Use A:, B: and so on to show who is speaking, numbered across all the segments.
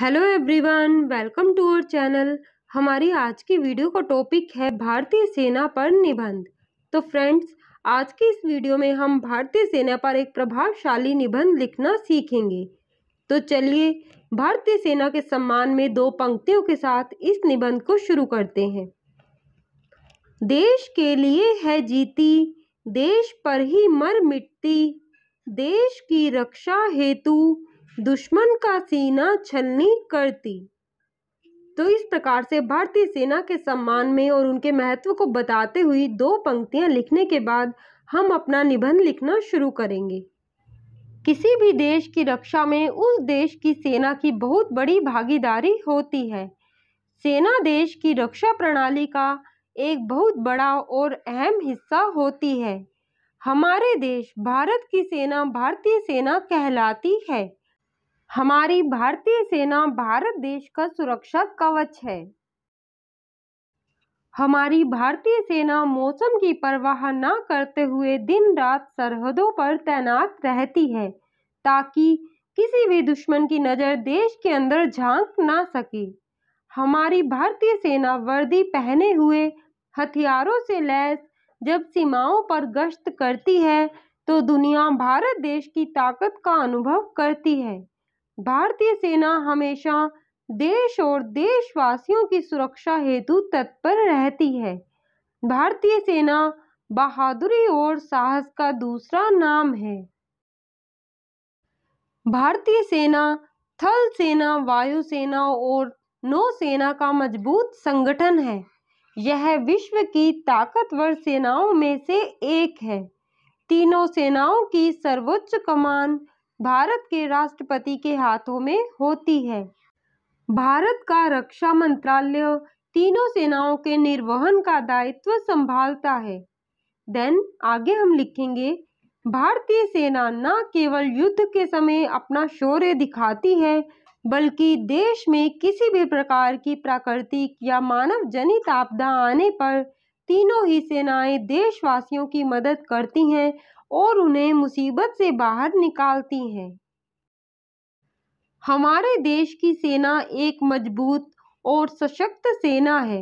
A: hello everyone welcome to our channel हमारी आज की वीडियो का टॉपिक है भारतीय सेना पर निबंध तो फ्रेंड्स आज की इस वीडियो में हम भारतीय सेना पर एक प्रभावशाली निबंध लिखना सीखेंगे तो चलिए भारतीय सेना के सम्मान में दो पंक्तियों के साथ इस निबंध को शुरू करते हैं देश के लिए है जीती देश पर ही मर मिटती देश की रक्षा हेतु दुश्मन का सीना छलनी करती तो इस प्रकार से भारतीय सेना के सम्मान में और उनके महत्व को बताते हुए दो पंक्तियां लिखने के बाद हम अपना निबंध लिखना शुरू करेंगे किसी भी देश की रक्षा में उस देश की सेना की बहुत बड़ी भागीदारी होती है सेना देश की रक्षा प्रणाली का एक बहुत बड़ा और अहम हिस्सा होती है हमारे देश भारत की सेना भारतीय सेना कहलाती है हमारी भारतीय सेना भारत देश का सुरक्षा कवच है हमारी भारतीय सेना मौसम की परवाह न करते हुए दिन रात सरहदों पर तैनात रहती है ताकि किसी भी दुश्मन की नज़र देश के अंदर झांक ना सके हमारी भारतीय सेना वर्दी पहने हुए हथियारों से लैस जब सीमाओं पर गश्त करती है तो दुनिया भारत देश की ताकत का अनुभव करती है भारतीय सेना हमेशा देश और देशवासियों की सुरक्षा हेतु तत्पर रहती है भारतीय सेना बहादुरी और साहस का दूसरा नाम है भारतीय सेना थल सेना वायुसेना और नौसेना का मजबूत संगठन है यह विश्व की ताकतवर सेनाओं में से एक है तीनों सेनाओं की सर्वोच्च कमान भारत के राष्ट्रपति के हाथों में होती है भारत का रक्षा मंत्रालय तीनों सेनाओं के निर्वहन का दायित्व संभालता है देन आगे हम लिखेंगे भारतीय सेना न केवल युद्ध के समय अपना शौर्य दिखाती है बल्कि देश में किसी भी प्रकार की प्राकृतिक या मानव जनित आपदा आने पर तीनों ही सेनाएं देशवासियों की मदद करती हैं और उन्हें मुसीबत से बाहर निकालती हैं हमारे देश की सेना एक मजबूत और सशक्त सेना है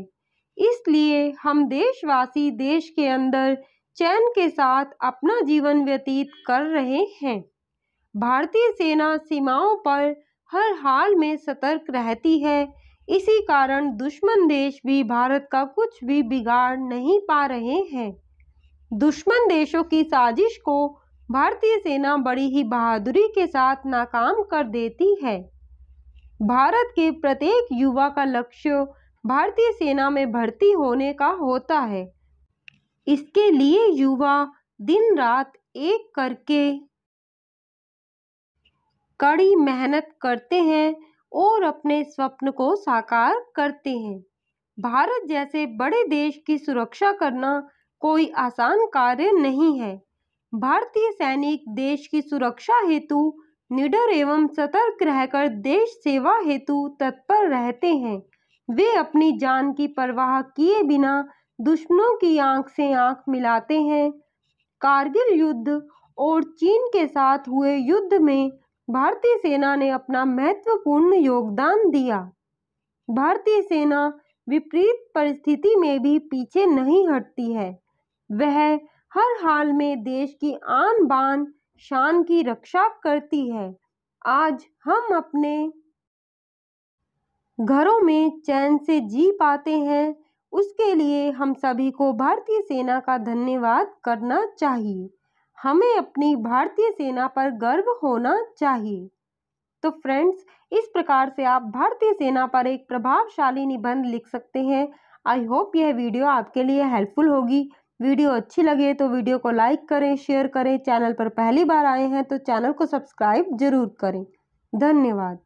A: इसलिए हम देशवासी देश के अंदर चैन के साथ अपना जीवन व्यतीत कर रहे हैं भारतीय सेना सीमाओं पर हर हाल में सतर्क रहती है इसी कारण दुश्मन देश भी भारत का कुछ भी बिगाड़ नहीं पा रहे हैं दुश्मन देशों की साजिश को भारतीय सेना बड़ी ही बहादुरी के साथ नाकाम कर देती है भारत के प्रत्येक युवा का लक्ष्य भारतीय सेना में भर्ती होने का होता है इसके लिए युवा दिन रात एक करके कड़ी मेहनत करते हैं और अपने स्वप्न को साकार करते हैं भारत जैसे बड़े देश की सुरक्षा करना कोई आसान कार्य नहीं है भारतीय सैनिक देश की सुरक्षा हेतु निडर एवं सतर्क रहकर देश सेवा हेतु तत्पर रहते हैं वे अपनी जान की परवाह किए बिना दुश्मनों की आंख से आंख मिलाते हैं कारगिल युद्ध और चीन के साथ हुए युद्ध में भारतीय सेना ने अपना महत्वपूर्ण योगदान दिया भारतीय सेना विपरीत परिस्थिति में भी पीछे नहीं हटती है वह हर हाल में देश की आन बान शान की रक्षा करती है आज हम अपने घरों में चैन से जी पाते हैं उसके लिए हम सभी को भारतीय सेना का धन्यवाद करना चाहिए हमें अपनी भारतीय सेना पर गर्व होना चाहिए तो फ्रेंड्स इस प्रकार से आप भारतीय सेना पर एक प्रभावशाली निबंध लिख सकते हैं आई होप यह वीडियो आपके लिए हेल्पफुल होगी वीडियो अच्छी लगे तो वीडियो को लाइक करें शेयर करें चैनल पर पहली बार आए हैं तो चैनल को सब्सक्राइब जरूर करें धन्यवाद